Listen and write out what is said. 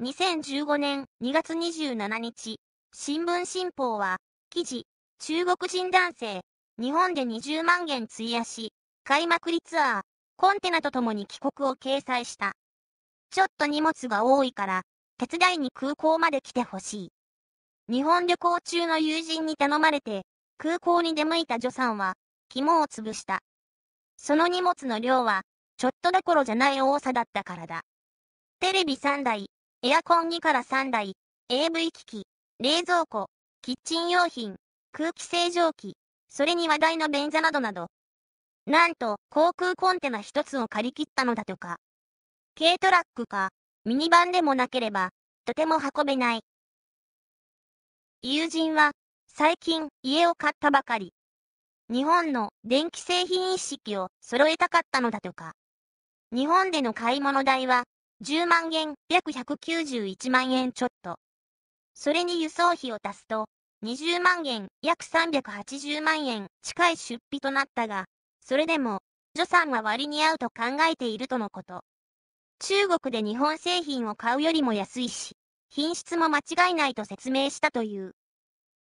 2015年2月27日、新聞新報は、記事、中国人男性、日本で20万元費やし、開幕リツアー、コンテナとともに帰国を掲載した。ちょっと荷物が多いから、手伝いに空港まで来てほしい。日本旅行中の友人に頼まれて、空港に出向いた助さんは、肝を潰した。その荷物の量は、ちょっとどころじゃない多さだったからだ。テレビ3台、エアコン2から3台、AV 機器、冷蔵庫、キッチン用品、空気清浄機、それに話題の便座などなど。なんと、航空コンテナ一つを借り切ったのだとか。軽トラックか、ミニバンでもなければ、とても運べない。友人は、最近、家を買ったばかり。日本の電気製品一式を揃えたかったのだとか。日本での買い物代は、10万円、約191万円ちょっと。それに輸送費を足すと、20万円、約380万円近い出費となったが、それでも、助産は割に合うと考えているとのこと。中国で日本製品を買うよりも安いし、品質も間違いないと説明したという。